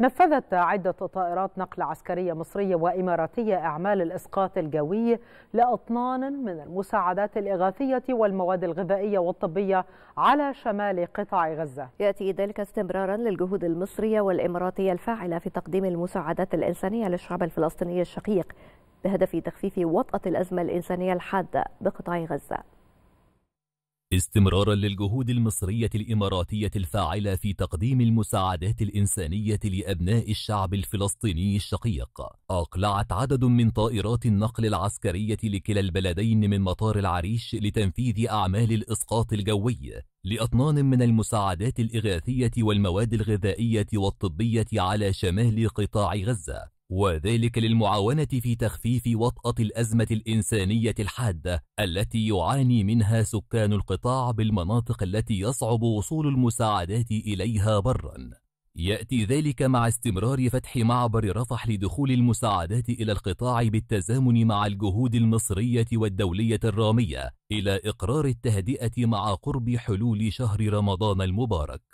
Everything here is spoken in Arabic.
نفذت عدة طائرات نقل عسكرية مصرية وإماراتية أعمال الإسقاط الجوي لأطنان من المساعدات الإغاثية والمواد الغذائية والطبية على شمال قطاع غزة يأتي ذلك استمرارا للجهود المصرية والإماراتية الفاعلة في تقديم المساعدات الإنسانية للشعب الفلسطيني الشقيق بهدف تخفيف وطأة الأزمة الإنسانية الحادة بقطاع غزة استمرارا للجهود المصرية الإماراتية الفاعلة في تقديم المساعدات الإنسانية لأبناء الشعب الفلسطيني الشقيق أقلعت عدد من طائرات النقل العسكرية لكلا البلدين من مطار العريش لتنفيذ أعمال الإسقاط الجوي لأطنان من المساعدات الإغاثية والمواد الغذائية والطبية على شمال قطاع غزة وذلك للمعاونة في تخفيف وطأة الأزمة الإنسانية الحادة التي يعاني منها سكان القطاع بالمناطق التي يصعب وصول المساعدات إليها برا يأتي ذلك مع استمرار فتح معبر رفح لدخول المساعدات إلى القطاع بالتزامن مع الجهود المصرية والدولية الرامية إلى إقرار التهدئة مع قرب حلول شهر رمضان المبارك